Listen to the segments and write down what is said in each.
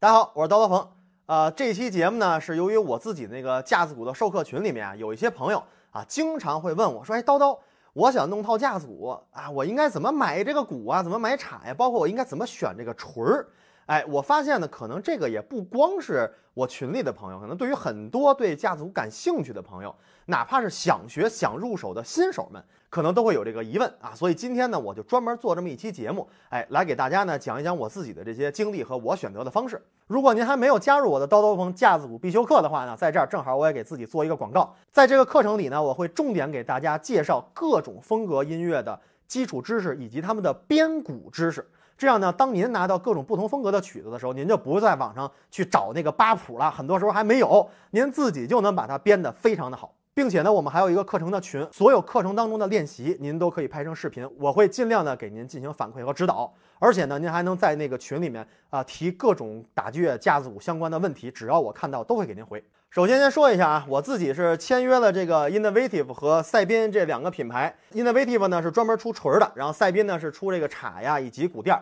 大家好，我是刀刀鹏。呃，这期节目呢，是由于我自己那个架子鼓的授课群里面啊，有一些朋友啊，经常会问我说：“哎，刀刀，我想弄套架子鼓啊，我应该怎么买这个鼓啊？怎么买镲呀？包括我应该怎么选这个锤儿？”哎，我发现呢，可能这个也不光是我群里的朋友，可能对于很多对架子鼓感兴趣的朋友，哪怕是想学、想入手的新手们，可能都会有这个疑问啊。所以今天呢，我就专门做这么一期节目，哎，来给大家呢讲一讲我自己的这些经历和我选择的方式。如果您还没有加入我的刀刀锋架子鼓必修课的话呢，在这儿正好我也给自己做一个广告。在这个课程里呢，我会重点给大家介绍各种风格音乐的基础知识以及他们的编鼓知识。这样呢，当您拿到各种不同风格的曲子的时候，您就不在网上去找那个八谱了。很多时候还没有，您自己就能把它编得非常的好。并且呢，我们还有一个课程的群，所有课程当中的练习您都可以拍成视频，我会尽量的给您进行反馈和指导。而且呢，您还能在那个群里面啊提各种打击乐架子鼓相关的问题，只要我看到都会给您回。首先先说一下啊，我自己是签约了这个 Innovative 和赛宾这两个品牌。Innovative 呢是专门出锤的，然后赛宾呢是出这个镲呀以及鼓垫。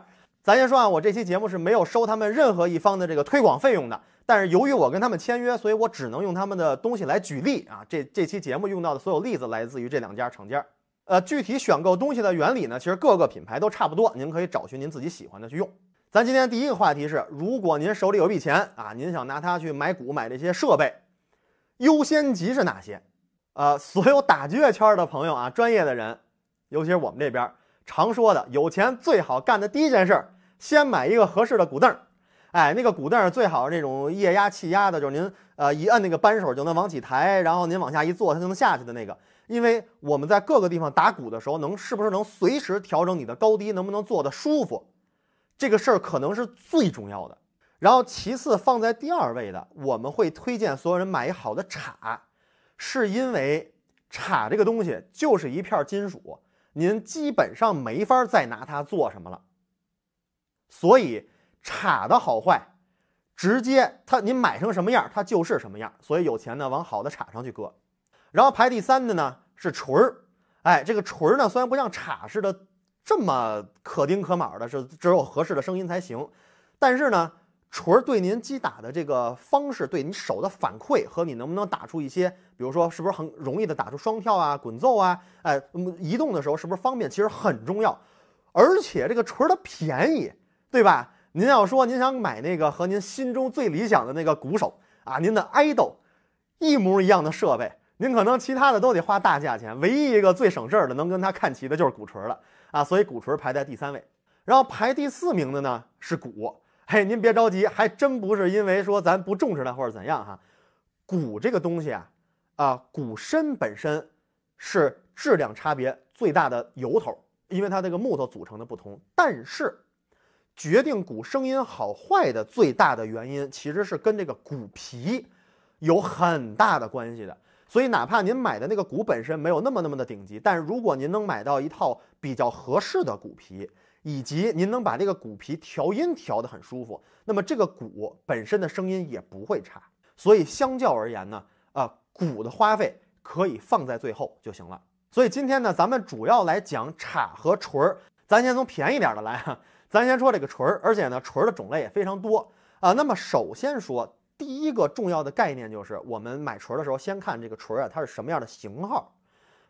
咱先说啊，我这期节目是没有收他们任何一方的这个推广费用的。但是由于我跟他们签约，所以我只能用他们的东西来举例啊。这这期节目用到的所有例子来自于这两家厂家。呃，具体选购东西的原理呢，其实各个品牌都差不多，您可以找寻您自己喜欢的去用。咱今天第一个话题是，如果您手里有笔钱啊，您想拿它去买股、买这些设备，优先级是哪些？呃，所有打击乐圈的朋友啊，专业的人，尤其是我们这边常说的有钱最好干的第一件事儿。先买一个合适的鼓凳儿，哎，那个鼓凳儿最好是那种液压气压的，就是您呃一摁那个扳手就能往起抬，然后您往下一坐，它就能下去的那个。因为我们在各个地方打鼓的时候，能是不是能随时调整你的高低，能不能坐的舒服，这个事儿可能是最重要的。然后其次放在第二位的，我们会推荐所有人买一好的镲，是因为镲这个东西就是一片金属，您基本上没法再拿它做什么了。所以叉的好坏，直接它您买成什么样，它就是什么样。所以有钱呢往好的叉上去搁。然后排第三的呢是锤儿，哎，这个锤儿呢虽然不像叉似的这么可钉可码的，是只有合适的声音才行。但是呢，锤儿对您击打的这个方式，对你手的反馈和你能不能打出一些，比如说是不是很容易的打出双跳啊、滚奏啊，哎，移动的时候是不是方便，其实很重要。而且这个锤儿它便宜。对吧？您要说您想买那个和您心中最理想的那个鼓手啊，您的爱豆，一模一样的设备，您可能其他的都得花大价钱，唯一一个最省事儿的能跟他看齐的就是鼓槌了啊，所以鼓槌排在第三位，然后排第四名的呢是鼓。嘿，您别着急，还真不是因为说咱不重视它或者怎样哈，鼓这个东西啊，啊，鼓身本身是质量差别最大的由头，因为它这个木头组成的不同，但是。决定鼓声音好坏的最大的原因，其实是跟这个鼓皮有很大的关系的。所以，哪怕您买的那个鼓本身没有那么那么的顶级，但如果您能买到一套比较合适的鼓皮，以及您能把这个鼓皮调音调得很舒服，那么这个鼓本身的声音也不会差。所以，相较而言呢，啊，鼓的花费可以放在最后就行了。所以今天呢，咱们主要来讲镲和锤儿。咱先从便宜点的来。哈、咱先说这个锤儿，而且呢，锤儿的种类也非常多啊。那么首先说第一个重要的概念就是，我们买锤儿的时候，先看这个锤儿啊，它是什么样的型号。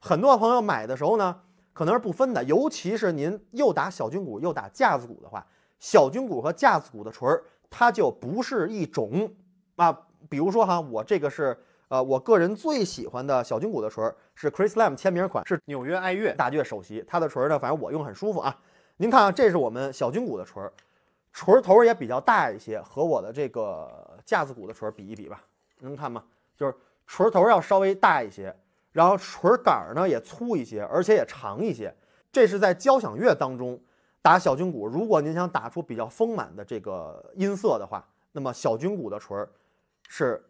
很多朋友买的时候呢，可能是不分的，尤其是您又打小军鼓又打架子鼓的话，小军鼓和架子鼓的锤儿它就不是一种啊。比如说哈，我这个是呃，我个人最喜欢的小军鼓的锤儿是 Chris Lam 签名款，是纽约爱乐大乐首席，它的锤儿呢，反正我用很舒服啊。您看啊，这是我们小军鼓的锤，儿，头也比较大一些，和我的这个架子鼓的锤儿比一比吧。您看吗？就是锤头要稍微大一些，然后锤杆儿呢也粗一些，而且也长一些。这是在交响乐当中打小军鼓，如果您想打出比较丰满的这个音色的话，那么小军鼓的锤儿是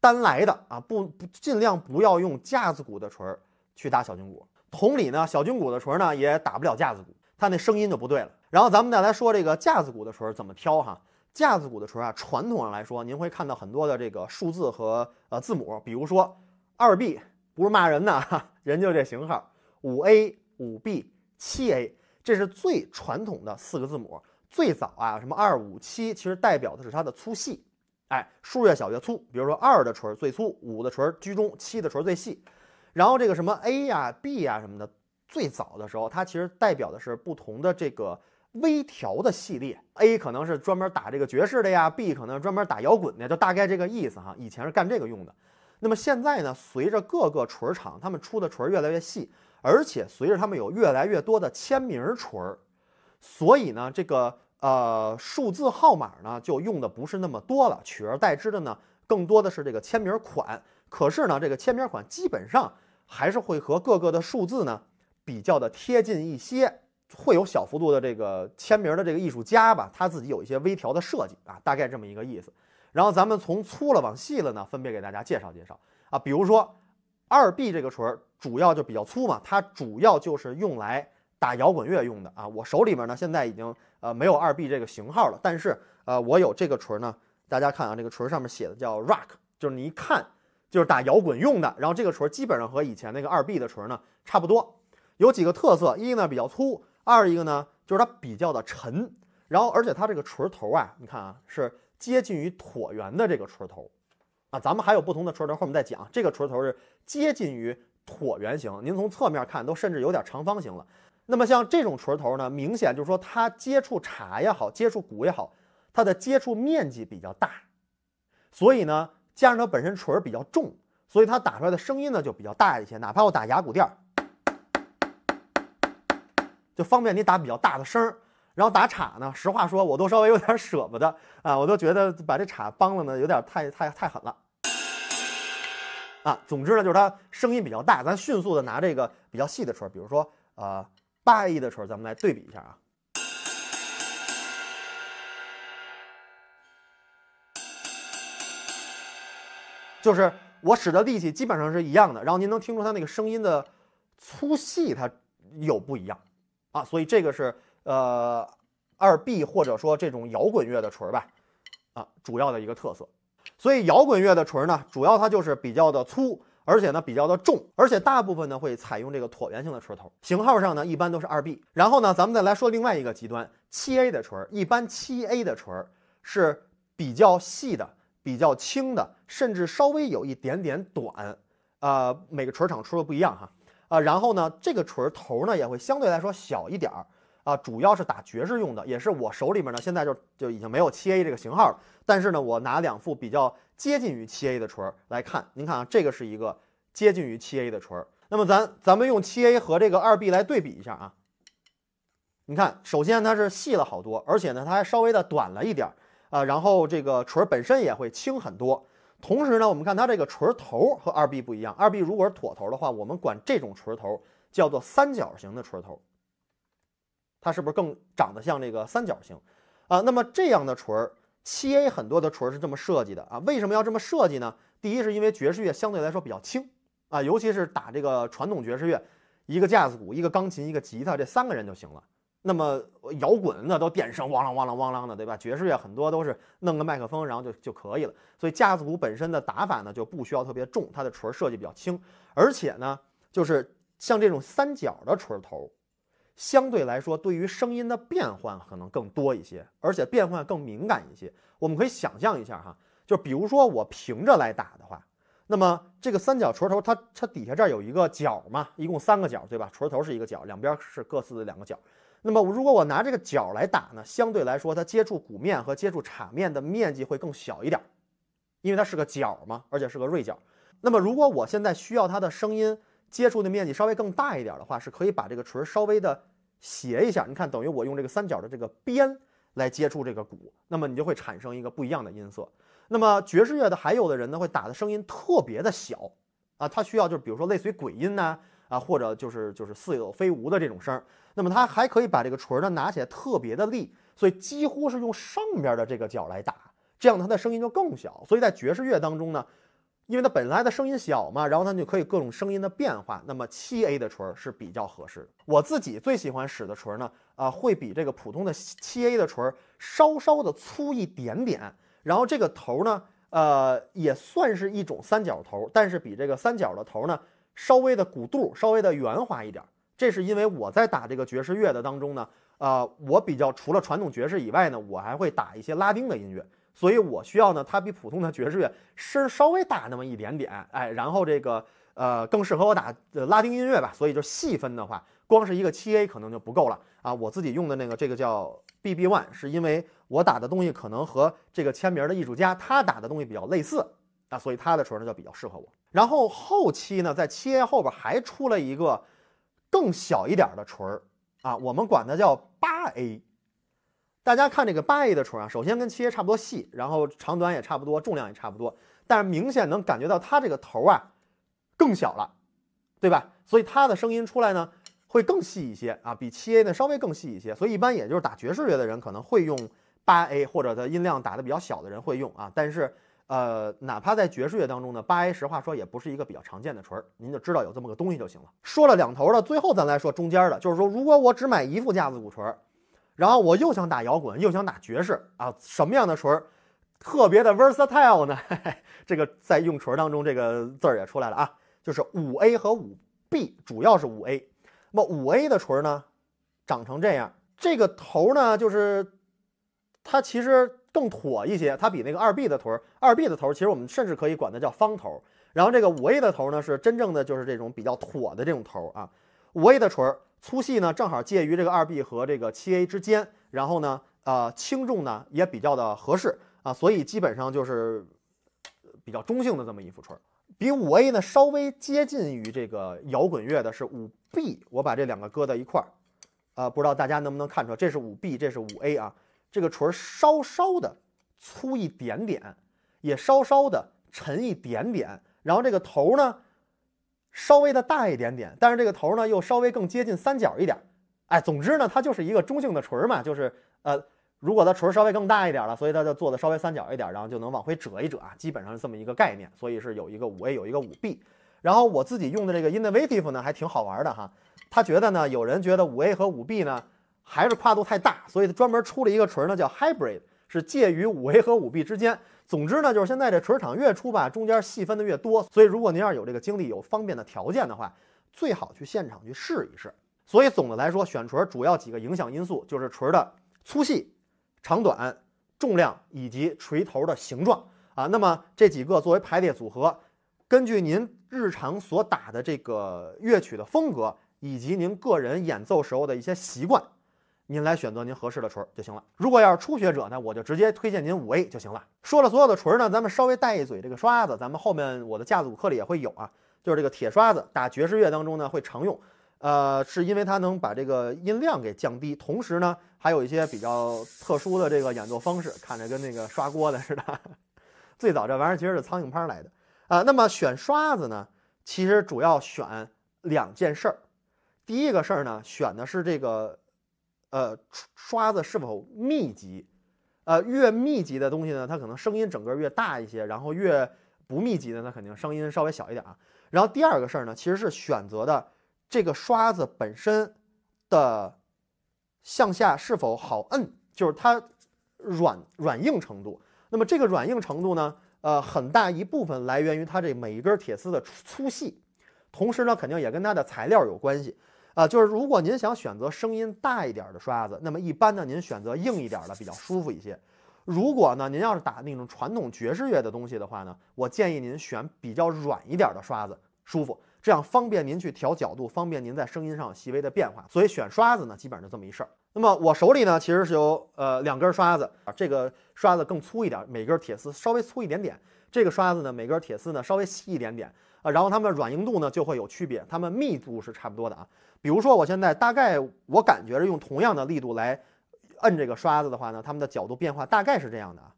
单来的啊，不不尽量不要用架子鼓的锤儿去打小军鼓。同理呢，小军鼓的锤儿呢也打不了架子鼓。它那声音就不对了。然后咱们再来说这个架子鼓的锤怎么挑哈。架子鼓的锤啊，传统上来说，您会看到很多的这个数字和呃字母，比如说二 B 不是骂人哈，人就这型号。五 A、五 B、七 A，这是最传统的四个字母。最早啊，什么二五七，其实代表的是它的粗细，哎，数越小越粗。比如说二的锤最粗，五的锤居中，七的锤最细。然后这个什么 A 呀、B 呀什么的。最早的时候，它其实代表的是不同的这个微调的系列。A 可能是专门打这个爵士的呀，B 可能专门打摇滚的，就大概这个意思哈。以前是干这个用的。那么现在呢，随着各个锤厂他们出的锤越来越细，而且随着他们有越来越多的签名锤，所以呢，这个呃数字号码呢就用的不是那么多了，取而代之的呢更多的是这个签名款。可是呢，这个签名款基本上还是会和各个的数字呢。比较的贴近一些，会有小幅度的这个签名的这个艺术家吧，他自己有一些微调的设计啊，大概这么一个意思。然后咱们从粗了往细了呢，分别给大家介绍介绍啊。比如说二 B 这个锤儿，主要就比较粗嘛，它主要就是用来打摇滚乐用的啊。我手里面呢现在已经呃没有二 B 这个型号了，但是呃我有这个锤儿呢，大家看啊，这个锤儿上面写的叫 Rock，就是你一看就是打摇滚用的。然后这个锤儿基本上和以前那个二 B 的锤儿呢差不多。有几个特色，一呢比较粗，二一个呢就是它比较的沉，然后而且它这个锤头啊，你看啊是接近于椭圆的这个锤头，啊咱们还有不同的锤头，后面再讲。这个锤头是接近于椭圆形，您从侧面看都甚至有点长方形了。那么像这种锤头呢，明显就是说它接触茶也好，接触鼓也好，它的接触面积比较大，所以呢加上它本身锤比较重，所以它打出来的声音呢就比较大一些，哪怕我打牙骨垫儿。就方便你打比较大的声然后打镲呢，实话说我都稍微有点舍不得啊，我都觉得把这镲帮了呢有点太太太狠了啊。总之呢，就是它声音比较大，咱迅速的拿这个比较细的锤，比如说呃八 A 的锤，咱们来对比一下啊。就是我使的力气基本上是一样的，然后您能听出它那个声音的粗细，它有不一样。啊，所以这个是呃二 B 或者说这种摇滚乐的锤儿吧，啊主要的一个特色。所以摇滚乐的锤儿呢，主要它就是比较的粗，而且呢比较的重，而且大部分呢会采用这个椭圆形的锤头，型号上呢一般都是二 B。然后呢，咱们再来说另外一个极端，七 A 的锤儿，一般七 A 的锤儿是比较细的、比较轻的，甚至稍微有一点点短，啊每个锤厂出的不一样哈。啊，然后呢，这个锤头呢也会相对来说小一点儿，啊，主要是打爵士用的，也是我手里面呢，现在就就已经没有七 A 这个型号了。但是呢，我拿两副比较接近于七 A 的锤来看，您看啊，这个是一个接近于七 A 的锤。那么咱咱们用七 A 和这个二 B 来对比一下啊，你看，首先它是细了好多，而且呢，它还稍微的短了一点儿啊，然后这个锤本身也会轻很多。同时呢，我们看它这个锤头和二 B 不一样。二 B 如果是椭头的话，我们管这种锤头叫做三角形的锤头。它是不是更长得像这个三角形啊？那么这样的锤儿，七 A 很多的锤是这么设计的啊？为什么要这么设计呢？第一是因为爵士乐相对来说比较轻啊，尤其是打这个传统爵士乐，一个架子鼓，一个钢琴，一个吉他，这三个人就行了。那么摇滚那都电声，汪啷汪啷汪啷的，对吧？爵士乐很多都是弄个麦克风，然后就就可以了。所以架子鼓本身的打法呢，就不需要特别重，它的锤设计比较轻。而且呢，就是像这种三角的锤头，相对来说对于声音的变换可能更多一些，而且变换更敏感一些。我们可以想象一下哈，就比如说我平着来打的话，那么这个三角锤头，它它底下这儿有一个角嘛，一共三个角，对吧？锤头是一个角，两边是各自的两个角。那么如果我拿这个角来打呢，相对来说它接触鼓面和接触镲面的面积会更小一点，因为它是个角嘛，而且是个锐角。那么如果我现在需要它的声音接触的面积稍微更大一点的话，是可以把这个锤稍微的斜一下。你看，等于我用这个三角的这个边来接触这个鼓，那么你就会产生一个不一样的音色。那么爵士乐的还有的人呢，会打的声音特别的小啊，他需要就是比如说类似于鬼音呐。啊，或者就是就是似有非无的这种声，那么它还可以把这个锤呢拿起来特别的力，所以几乎是用上边的这个角来打，这样它的声音就更小。所以在爵士乐当中呢，因为它本来的声音小嘛，然后它就可以各种声音的变化。那么七 A 的锤是比较合适的。我自己最喜欢使的锤呢，啊，会比这个普通的七 A 的锤稍稍的粗一点点，然后这个头呢，呃，也算是一种三角头，但是比这个三角的头呢。稍微的鼓度稍微的圆滑一点，这是因为我在打这个爵士乐的当中呢，呃，我比较除了传统爵士以外呢，我还会打一些拉丁的音乐，所以我需要呢它比普通的爵士乐声稍微大那么一点点，哎，然后这个呃更适合我打呃拉丁音乐吧，所以就细分的话，光是一个七 A 可能就不够了啊，我自己用的那个这个叫 B B One，是因为我打的东西可能和这个签名的艺术家他打的东西比较类似啊，所以他的锤呢就比较适合我。然后后期呢，在七 A 后边还出了一个更小一点的锤儿啊，我们管它叫八 A。大家看这个八 A 的锤啊，首先跟七 A 差不多细，然后长短也差不多，重量也差不多，但是明显能感觉到它这个头啊更小了，对吧？所以它的声音出来呢会更细一些啊，比七 A 呢稍微更细一些。所以一般也就是打爵士乐的人可能会用八 A，或者它音量打得比较小的人会用啊，但是。呃，哪怕在爵士乐当中呢，八 A 实话说也不是一个比较常见的锤儿，您就知道有这么个东西就行了。说了两头的，最后咱来说中间的，就是说如果我只买一副架子鼓锤儿，然后我又想打摇滚，又想打爵士啊，什么样的锤儿特别的 versatile 呢？这个在用锤儿当中，这个字儿也出来了啊，就是五 A 和五 B，主要是五 A。那么五 A 的锤儿呢，长成这样，这个头呢，就是它其实。更妥一些，它比那个二 B 的头，二 B 的头其实我们甚至可以管它叫方头。然后这个五 A 的头呢，是真正的就是这种比较妥的这种头啊。五 A 的锤粗细呢正好介于这个二 B 和这个七 A 之间，然后呢呃轻重呢也比较的合适啊，所以基本上就是比较中性的这么一副锤，比五 A 呢稍微接近于这个摇滚乐的是五 B，我把这两个搁在一块儿，呃不知道大家能不能看出来，这是五 B，这是五 A 啊。这个锤儿稍稍的粗一点点，也稍稍的沉一点点，然后这个头呢稍微的大一点点，但是这个头呢又稍微更接近三角一点，哎，总之呢它就是一个中性的锤儿嘛，就是呃，如果它锤儿稍微更大一点了，所以它就做的稍微三角一点，然后就能往回折一折啊，基本上是这么一个概念，所以是有一个五 A 有一个五 B，然后我自己用的这个 Innovative 呢还挺好玩的哈，他觉得呢有人觉得五 A 和五 B 呢。还是跨度太大，所以它专门出了一个锤呢，叫 Hybrid，是介于五 A 和五 B 之间。总之呢，就是现在这锤厂越出吧，中间细分的越多。所以如果您要有这个精力、有方便的条件的话，最好去现场去试一试。所以总的来说，选锤主要几个影响因素就是锤的粗细、长短、重量以及锤头的形状啊。那么这几个作为排列组合，根据您日常所打的这个乐曲的风格，以及您个人演奏时候的一些习惯。您来选择您合适的锤儿就行了。如果要是初学者呢，我就直接推荐您五 A 就行了。说了所有的锤儿呢，咱们稍微带一嘴这个刷子，咱们后面我的架子鼓课里也会有啊，就是这个铁刷子，打爵士乐当中呢会常用。呃，是因为它能把这个音量给降低，同时呢还有一些比较特殊的这个演奏方式，看着跟那个刷锅的似的。最早这玩意儿其实是苍蝇拍来的啊。那么选刷子呢，其实主要选两件事儿。第一个事儿呢，选的是这个。呃，刷子是否密集？呃，越密集的东西呢，它可能声音整个越大一些，然后越不密集的，那肯定声音稍微小一点啊。然后第二个事儿呢，其实是选择的这个刷子本身的向下是否好摁，就是它软软硬程度。那么这个软硬程度呢，呃，很大一部分来源于它这每一根铁丝的粗细，同时呢，肯定也跟它的材料有关系。啊，就是如果您想选择声音大一点的刷子，那么一般呢，您选择硬一点的比较舒服一些。如果呢，您要是打那种传统爵士乐的东西的话呢，我建议您选比较软一点的刷子，舒服，这样方便您去调角度，方便您在声音上有细微的变化。所以选刷子呢，基本上就这么一事儿。那么我手里呢，其实是有呃两根刷子啊，这个刷子更粗一点，每根铁丝稍微粗一点点；这个刷子呢，每根铁丝呢稍微细一点点啊。然后它们软硬度呢就会有区别，它们密度是差不多的啊。比如说，我现在大概我感觉着用同样的力度来摁这个刷子的话呢，它们的角度变化大概是这样的啊，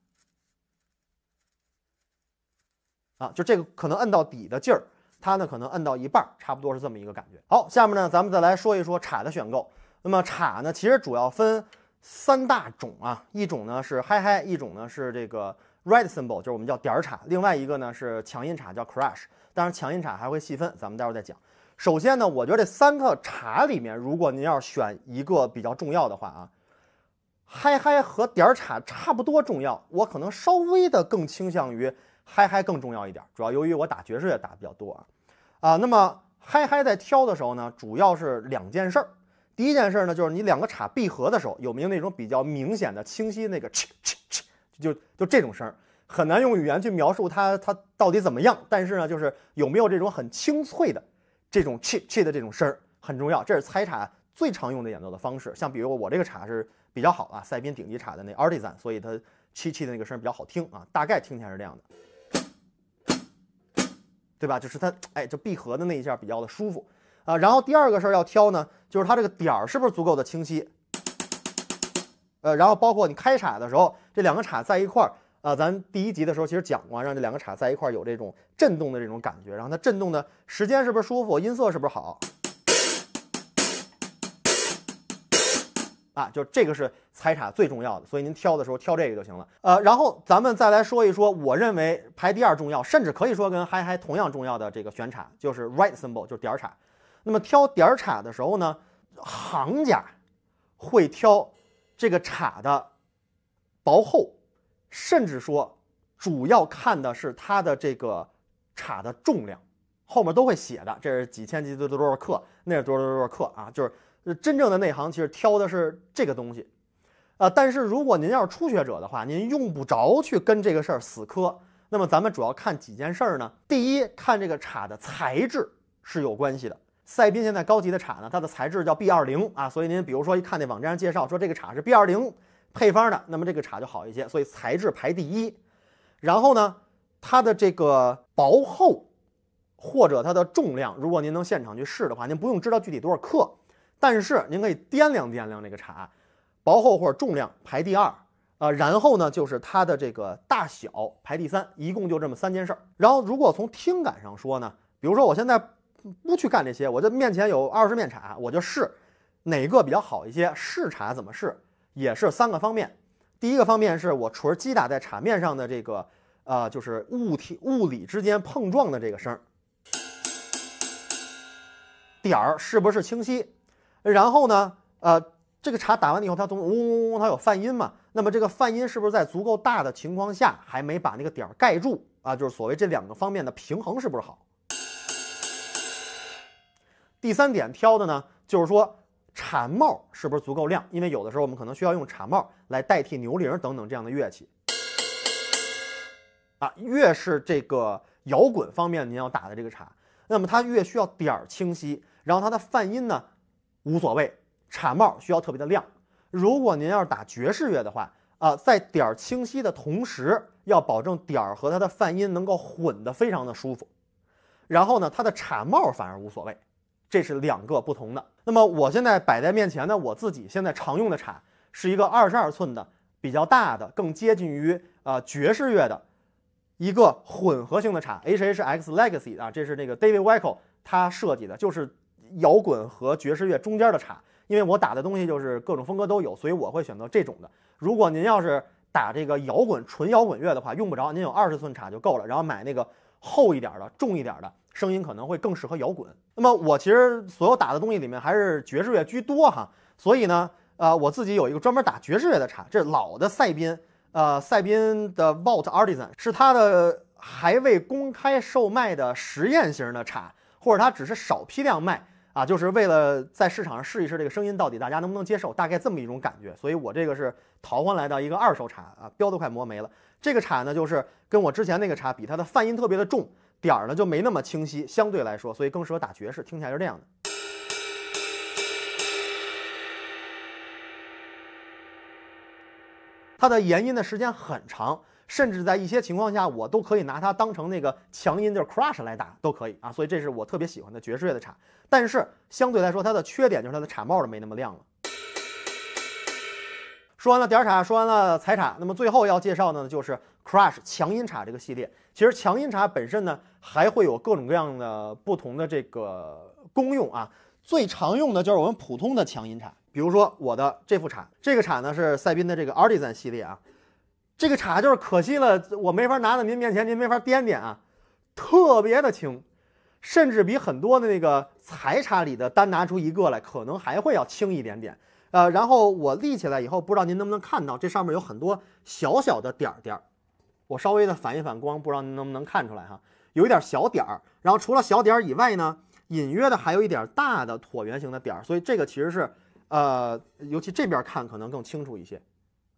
啊，就这个可能摁到底的劲儿，它呢可能摁到一半，差不多是这么一个感觉。好，下面呢咱们再来说一说叉的选购。那么叉呢，其实主要分三大种啊，一种呢是嗨嗨，一种呢是这个 red symbol，就是我们叫点儿叉，另外一个呢是强音叉叫 crash，当然强音叉还会细分，咱们待会儿再讲。首先呢，我觉得这三个叉里面，如果您要选一个比较重要的话啊，嗨嗨和点儿叉差不多重要，我可能稍微的更倾向于嗨嗨更重要一点，主要由于我打爵士乐打比较多啊啊。那么嗨嗨在挑的时候呢，主要是两件事儿，第一件事呢就是你两个叉闭合的时候有没有那种比较明显的清晰那个切切切，就就这种声，很难用语言去描述它它到底怎么样，但是呢就是有没有这种很清脆的。这种气气的这种声儿很重要，这是猜茶最常用的演奏的方式。像比如我这个茶是比较好啊，塞宾顶级茶的那 artisan，所以它切切的那个声儿比较好听啊。大概听起来是这样的，对吧？就是它哎，就闭合的那一下比较的舒服啊。然后第二个事儿要挑呢，就是它这个点儿是不是足够的清晰？呃，然后包括你开茶的时候，这两个茶在一块儿。啊，咱第一集的时候其实讲过，让这两个镲在一块儿有这种震动的这种感觉，然后它震动的时间是不是舒服，音色是不是好？啊，就这个是踩镲最重要的，所以您挑的时候挑这个就行了。呃，然后咱们再来说一说，我认为排第二重要，甚至可以说跟嗨嗨同样重要的这个选镲就是 right symbol 就点儿镲。那么挑点儿镲的时候呢，行家会挑这个镲的薄厚。甚至说，主要看的是它的这个叉的重量，后面都会写的，这是几千几多多少克，那是多少多少克啊，就是真正的内行其实挑的是这个东西，啊，但是如果您要是初学者的话，您用不着去跟这个事儿死磕。那么咱们主要看几件事儿呢？第一，看这个叉的材质是有关系的。赛宾现在高级的叉呢，它的材质叫 B 二零啊，所以您比如说一看那网站上介绍说这个叉是 B 二零。配方的，那么这个茶就好一些，所以材质排第一。然后呢，它的这个薄厚或者它的重量，如果您能现场去试的话，您不用知道具体多少克，但是您可以掂量掂量这个茶，薄厚或者重量排第二啊。然后呢，就是它的这个大小排第三，一共就这么三件事儿。然后如果从听感上说呢，比如说我现在不去干这些，我就面前有二十面茶，我就试哪个比较好一些，试茶怎么试。也是三个方面，第一个方面是我锤击打在茶面上的这个，呃，就是物体物理之间碰撞的这个声，点儿是不是清晰？然后呢，呃，这个茶打完了以后，它从嗡嗡嗡，它有泛音嘛？那么这个泛音是不是在足够大的情况下，还没把那个点儿盖住啊？就是所谓这两个方面的平衡是不是好？第三点挑的呢，就是说。铲帽是不是足够亮？因为有的时候我们可能需要用铲帽来代替牛铃等等这样的乐器。啊，越是这个摇滚方面您要打的这个镲，那么它越需要点儿清晰，然后它的泛音呢无所谓，铲帽需要特别的亮。如果您要是打爵士乐的话，啊，在点儿清晰的同时，要保证点儿和它的泛音能够混得非常的舒服，然后呢，它的铲帽反而无所谓。这是两个不同的。那么我现在摆在面前的，我自己现在常用的镲是一个二十二寸的，比较大的，更接近于啊爵士乐的一个混合性的镲，HHX Legacy 啊，这是那个 David Wackel 他设计的，就是摇滚和爵士乐中间的镲。因为我打的东西就是各种风格都有，所以我会选择这种的。如果您要是打这个摇滚纯摇滚乐的话，用不着您有二十寸镲就够了，然后买那个厚一点的、重一点的。声音可能会更适合摇滚。那么我其实所有打的东西里面还是爵士乐居多哈。所以呢，呃，我自己有一个专门打爵士乐的茶，这老的赛宾，呃，赛宾的 Vault Artisan 是它的还未公开售卖的实验型的茶，或者它只是少批量卖啊，就是为了在市场上试一试这个声音到底大家能不能接受，大概这么一种感觉。所以我这个是淘换来的一个二手茶啊，标都快磨没了。这个茶呢，就是跟我之前那个茶比，它的泛音特别的重。点儿呢就没那么清晰，相对来说，所以更适合打爵士，听起来是这样的。它的延音的时间很长，甚至在一些情况下，我都可以拿它当成那个强音就是 crash 来打都可以啊，所以这是我特别喜欢的爵士乐的镲。但是相对来说，它的缺点就是它的镲帽儿没那么亮了。说完了点儿镲，说完了彩镲，那么最后要介绍的呢就是 crash 强音镲这个系列。其实强音镲本身呢。还会有各种各样的不同的这个功用啊，最常用的就是我们普通的强音铲，比如说我的这副铲，这个铲呢是赛宾的这个 Artisan 系列啊，这个铲就是可惜了，我没法拿到您面前，您没法掂掂啊，特别的轻，甚至比很多的那个财产里的单拿出一个来，可能还会要轻一点点，呃，然后我立起来以后，不知道您能不能看到，这上面有很多小小的点儿点儿，我稍微的反一反光，不知道您能不能看出来哈。有一点小点儿，然后除了小点儿以外呢，隐约的还有一点大的椭圆形的点儿，所以这个其实是，呃，尤其这边看可能更清楚一些，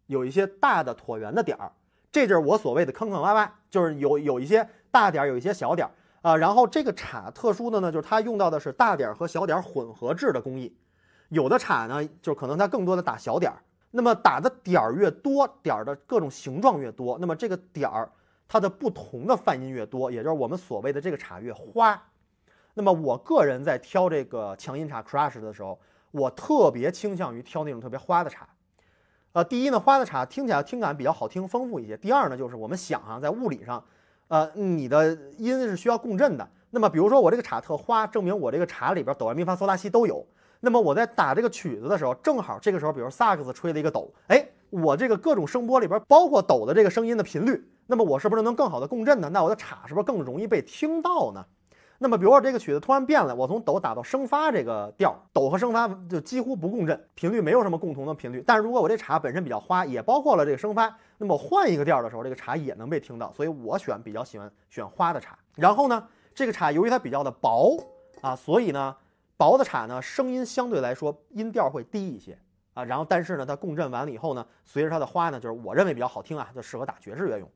有一些大的椭圆的点儿，这就是我所谓的坑坑洼洼，就是有有一些大点儿，有一些小点儿啊，然后这个叉特殊的呢，就是它用到的是大点儿和小点儿混合制的工艺，有的叉呢，就可能它更多的打小点儿，那么打的点儿越多，点儿的各种形状越多，那么这个点儿。它的不同的泛音越多，也就是我们所谓的这个茶越花。那么，我个人在挑这个强音茶 crush 的时候，我特别倾向于挑那种特别花的茶。呃，第一呢，花的茶听起来听感比较好听，丰富一些。第二呢，就是我们想哈，在物理上，呃，你的音是需要共振的。那么，比如说我这个茶特花，证明我这个茶里边哆来咪发嗦啦西都有。那么我在打这个曲子的时候，正好这个时候，比如萨克斯吹了一个哆，哎，我这个各种声波里边，包括哆的这个声音的频率。那么我是不是能更好的共振呢？那我的叉是不是更容易被听到呢？那么比如说这个曲子突然变了，我从哆打到升发这个调，哆和升发就几乎不共振，频率没有什么共同的频率。但是如果我这叉本身比较花，也包括了这个升发，那么换一个调的时候，这个叉也能被听到。所以我选比较喜欢选花的叉。然后呢，这个叉由于它比较的薄啊，所以呢，薄的叉呢声音相对来说音调会低一些啊。然后但是呢，它共振完了以后呢，随着它的花呢，就是我认为比较好听啊，就适合打爵士乐用。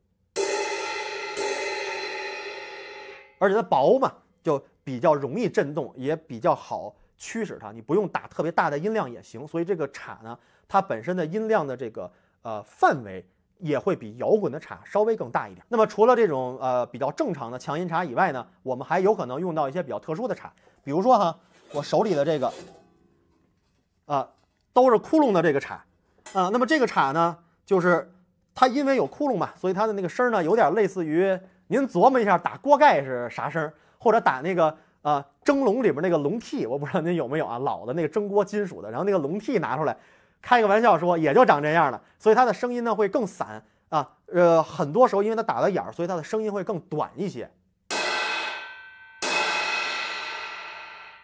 而且它薄嘛，就比较容易震动，也比较好驱使它。你不用打特别大的音量也行。所以这个镲呢，它本身的音量的这个呃范围也会比摇滚的镲稍微更大一点。那么除了这种呃比较正常的强音镲以外呢，我们还有可能用到一些比较特殊的镲，比如说哈，我手里的这个，啊，都是窟窿的这个镲，啊，那么这个镲呢，就是它因为有窟窿嘛，所以它的那个声儿呢有点类似于。您琢磨一下，打锅盖是啥声儿，或者打那个呃蒸笼里边那个笼屉，我不知道您有没有啊，老的那个蒸锅金属的，然后那个笼屉拿出来，开个玩笑说，也就长这样的，所以它的声音呢会更散啊，呃，很多时候因为它打了眼儿，所以它的声音会更短一些，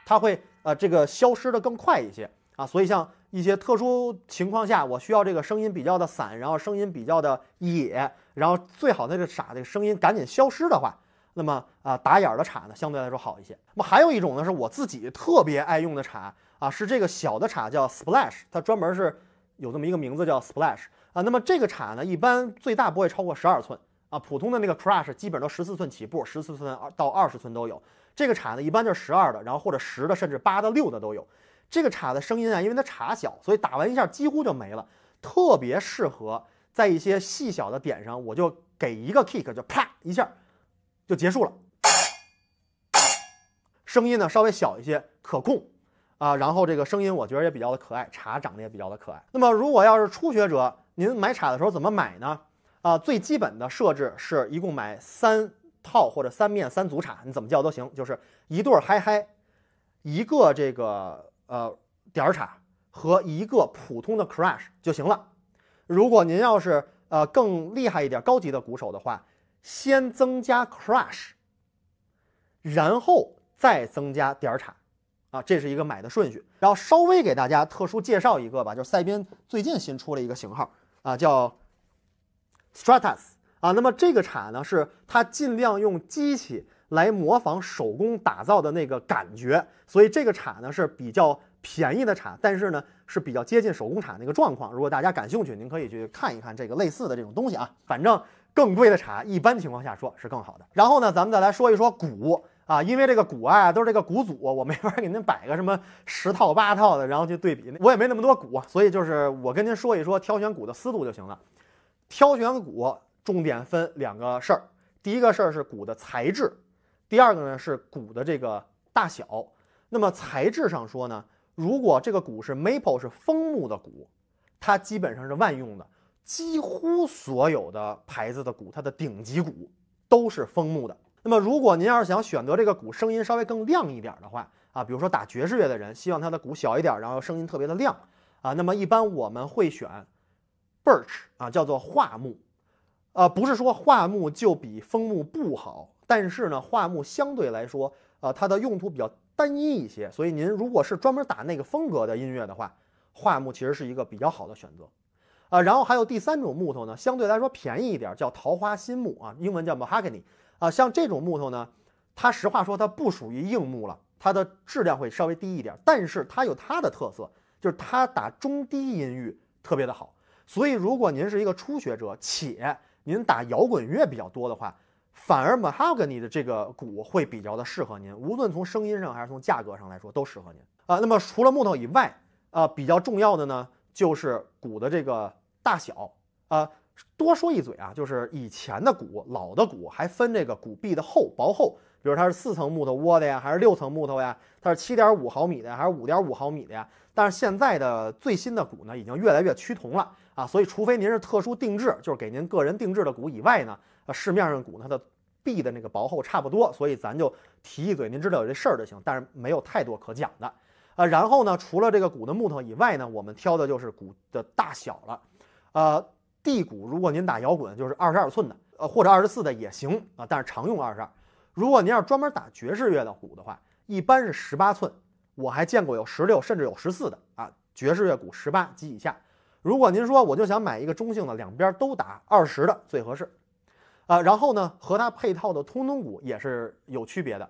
它会呃这个消失的更快一些。啊，所以像一些特殊情况下，我需要这个声音比较的散，然后声音比较的野，然后最好那个傻的声音赶紧消失的话，那么啊，打眼儿的镲呢相对来说好一些。那么还有一种呢，是我自己特别爱用的镲啊，是这个小的镲叫 Splash，它专门是有这么一个名字叫 Splash 啊。那么这个镲呢，一般最大不会超过十二寸啊。普通的那个 Crash 基本都十四寸起步，十四寸到二十寸都有。这个镲呢，一般就是十二的，然后或者十的，甚至八的、六的都有。这个镲的声音啊，因为它镲小，所以打完一下几乎就没了，特别适合在一些细小的点上，我就给一个 kick，就啪一下，就结束了。声音呢稍微小一些，可控啊。然后这个声音我觉得也比较的可爱，镲长得也比较的可爱。那么如果要是初学者，您买镲的时候怎么买呢？啊，最基本的设置是一共买三套或者三面三组镲，你怎么叫都行，就是一对嗨嗨，一个这个。呃，点儿镲和一个普通的 crash 就行了。如果您要是呃更厉害一点、高级的鼓手的话，先增加 crash，然后再增加点儿镲啊，这是一个买的顺序。然后稍微给大家特殊介绍一个吧，就是赛宾最近新出了一个型号啊，叫 Stratus 啊。那么这个叉呢，是它尽量用机器。来模仿手工打造的那个感觉，所以这个茶呢是比较便宜的茶，但是呢是比较接近手工茶那个状况。如果大家感兴趣，您可以去看一看这个类似的这种东西啊。反正更贵的茶，一般情况下说是更好的。然后呢，咱们再来说一说鼓啊，因为这个鼓啊都是这个鼓组，我没法给您摆个什么十套八套的，然后去对比，我也没那么多鼓，所以就是我跟您说一说挑选鼓的思路就行了。挑选鼓重点分两个事儿，第一个事儿是鼓的材质。第二个呢是鼓的这个大小，那么材质上说呢，如果这个鼓是 maple 是枫木的鼓，它基本上是万用的，几乎所有的牌子的鼓，它的顶级鼓都是枫木的。那么如果您要是想选择这个鼓声音稍微更亮一点的话啊，比如说打爵士乐的人希望他的鼓小一点，然后声音特别的亮啊，那么一般我们会选 birch 啊，叫做桦木，呃，不是说桦木就比枫木不好。但是呢，桦木相对来说，呃，它的用途比较单一一些，所以您如果是专门打那个风格的音乐的话，桦木其实是一个比较好的选择，啊，然后还有第三种木头呢，相对来说便宜一点，叫桃花心木啊，英文叫 Mahogany，啊，像这种木头呢，它实话说它不属于硬木了，它的质量会稍微低一点，但是它有它的特色，就是它打中低音域特别的好，所以如果您是一个初学者，且您打摇滚乐比较多的话。反而马哈 n 尼的这个鼓会比较的适合您，无论从声音上还是从价格上来说都适合您啊。那么除了木头以外，啊，比较重要的呢就是鼓的这个大小啊。多说一嘴啊，就是以前的鼓，老的鼓还分这个鼓壁的厚薄厚，比如它是四层木头窝的呀，还是六层木头呀？它是七点五毫米的还是五点五毫米的呀？但是现在的最新的鼓呢，已经越来越趋同了啊。所以，除非您是特殊定制，就是给您个人定制的鼓以外呢。啊，市面上鼓它的壁的那个薄厚差不多，所以咱就提一嘴，您知道有这事儿就行，但是没有太多可讲的啊。然后呢，除了这个鼓的木头以外呢，我们挑的就是鼓的大小了。呃，地鼓，如果您打摇滚就是二十二寸的，呃或者二十四的也行啊，但是常用二十二。如果您要专门打爵士乐的鼓的话，一般是十八寸，我还见过有十六甚至有十四的啊。爵士乐鼓十八及以下。如果您说我就想买一个中性的，两边都打二十的最合适。啊，然后呢，和它配套的通通鼓也是有区别的。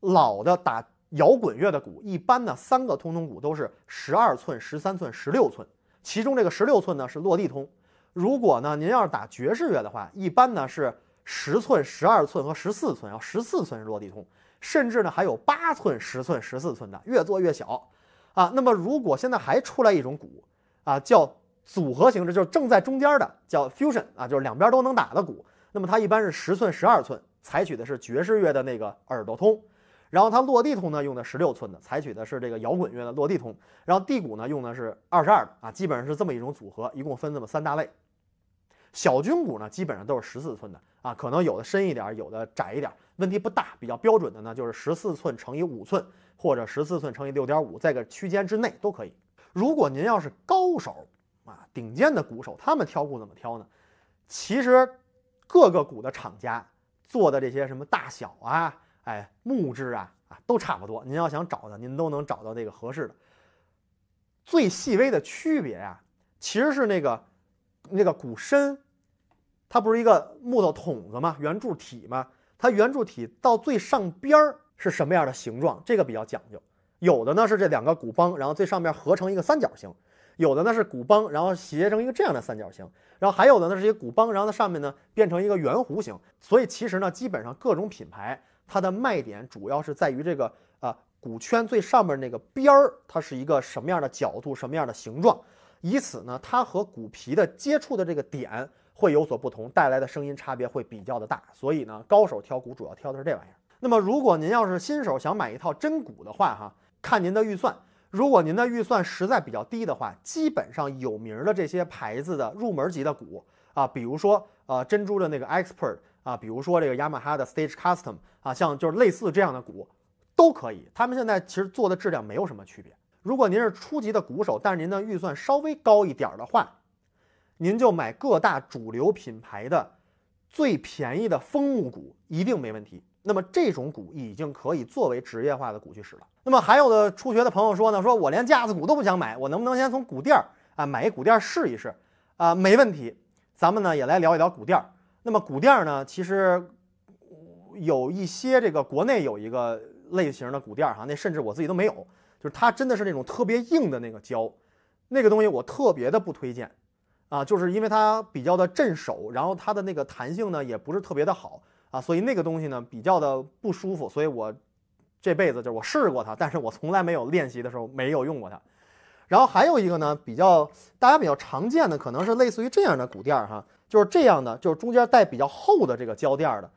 老的打摇滚乐的鼓，一般呢三个通通鼓都是十二寸、十三寸、十六寸，其中这个十六寸呢是落地通。如果呢您要是打爵士乐的话，一般呢是十寸、十二寸和十四寸，然后十四寸是落地通，甚至呢还有八寸、十寸、十四寸的，越做越小啊。那么如果现在还出来一种鼓，啊叫组合形式，就是正在中间的叫 fusion 啊，就是两边都能打的鼓。那么它一般是十寸、十二寸，采取的是爵士乐的那个耳朵通，然后它落地通呢用的十六寸的，采取的是这个摇滚乐的落地通，然后地鼓呢用的是二十二的啊，基本上是这么一种组合，一共分这么三大类。小军鼓呢基本上都是十四寸的啊，可能有的深一点，有的窄一点，问题不大。比较标准的呢就是十四寸乘以五寸或者十四寸乘以六点五，在个区间之内都可以。如果您要是高手啊，顶尖的鼓手，他们挑鼓怎么挑呢？其实。各个鼓的厂家做的这些什么大小啊，哎，木质啊啊，都差不多。您要想找的，您都能找到那个合适的。最细微的区别呀，其实是那个那个鼓身，它不是一个木头筒子吗？圆柱体吗？它圆柱体到最上边是什么样的形状？这个比较讲究。有的呢是这两个鼓帮，然后最上面合成一个三角形。有的呢是鼓邦，然后斜成一个这样的三角形，然后还有的呢是一个鼓邦，然后它上面呢变成一个圆弧形。所以其实呢，基本上各种品牌它的卖点主要是在于这个啊鼓圈最上面那个边儿，它是一个什么样的角度、什么样的形状，以此呢它和鼓皮的接触的这个点会有所不同，带来的声音差别会比较的大。所以呢，高手挑鼓主要挑的是这玩意儿。那么如果您要是新手想买一套真鼓的话，哈，看您的预算。如果您的预算实在比较低的话，基本上有名的这些牌子的入门级的鼓啊，比如说呃珍珠的那个 Expert 啊，比如说这个雅马哈的 Stage Custom 啊，像就是类似这样的鼓都可以。他们现在其实做的质量没有什么区别。如果您是初级的鼓手，但是您的预算稍微高一点的话，您就买各大主流品牌的最便宜的枫木鼓，一定没问题。那么这种鼓已经可以作为职业化的鼓去使了。那么还有的初学的朋友说呢，说我连架子鼓都不想买，我能不能先从鼓垫儿啊买一鼓垫儿试一试？啊，没问题。咱们呢也来聊一聊鼓垫儿。那么鼓垫儿呢，其实有一些这个国内有一个类型的鼓垫儿哈，那甚至我自己都没有，就是它真的是那种特别硬的那个胶，那个东西我特别的不推荐啊，就是因为它比较的震手，然后它的那个弹性呢也不是特别的好啊，所以那个东西呢比较的不舒服，所以我。这辈子就是我试过它，但是我从来没有练习的时候没有用过它。然后还有一个呢，比较大家比较常见的，可能是类似于这样的鼓垫儿哈，就是这样的，就是中间带比较厚的这个胶垫儿的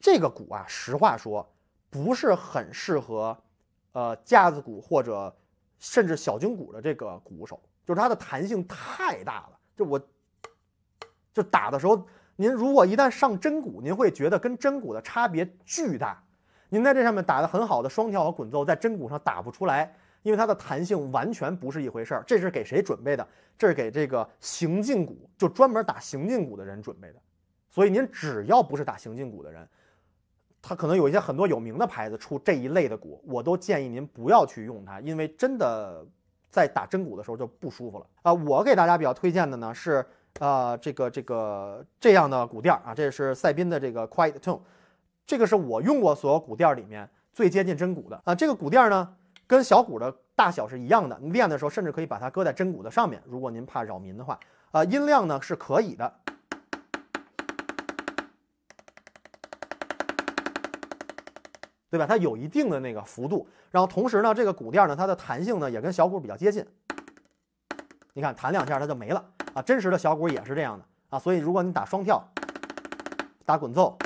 这个鼓啊。实话说，不是很适合呃架子鼓或者甚至小军鼓的这个鼓手，就是它的弹性太大了。就我就打的时候，您如果一旦上真鼓，您会觉得跟真鼓的差别巨大。您在这上面打的很好的双跳和滚奏，在真鼓上打不出来，因为它的弹性完全不是一回事儿。这是给谁准备的？这是给这个行进鼓，就专门打行进鼓的人准备的。所以您只要不是打行进鼓的人，他可能有一些很多有名的牌子出这一类的鼓，我都建议您不要去用它，因为真的在打真鼓的时候就不舒服了啊。我给大家比较推荐的呢是，呃，这个这个这样的鼓垫儿啊，这是赛宾的这个 Quiet Tone。这个是我用过所有鼓垫里面最接近真鼓的啊！这个鼓垫呢，跟小鼓的大小是一样的。你练的时候甚至可以把它搁在真鼓的上面，如果您怕扰民的话啊，音量呢是可以的，对吧？它有一定的那个幅度，然后同时呢，这个鼓垫呢，它的弹性呢也跟小鼓比较接近。你看弹两下它就没了啊！真实的小鼓也是这样的啊！所以如果你打双跳、打滚奏。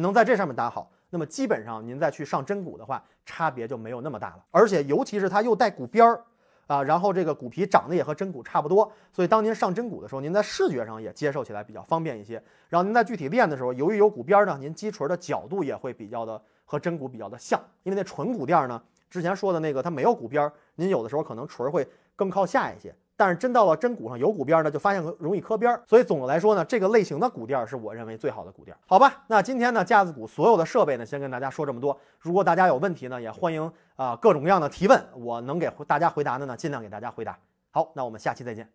能在这上面打好，那么基本上您再去上真骨的话，差别就没有那么大了。而且尤其是它又带骨边儿啊，然后这个骨皮长得也和真骨差不多，所以当您上真骨的时候，您在视觉上也接受起来比较方便一些。然后您在具体练的时候，由于有骨边儿呢，您击锤的角度也会比较的和真骨比较的像，因为那纯骨垫呢，之前说的那个它没有骨边儿，您有的时候可能锤会更靠下一些。但是真到了真骨上有骨边儿呢，就发现容易磕边儿。所以总的来说呢，这个类型的骨垫是我认为最好的骨垫。好吧，那今天呢架子鼓所有的设备呢，先跟大家说这么多。如果大家有问题呢，也欢迎啊各种各样的提问，我能给大家回答的呢，尽量给大家回答。好，那我们下期再见。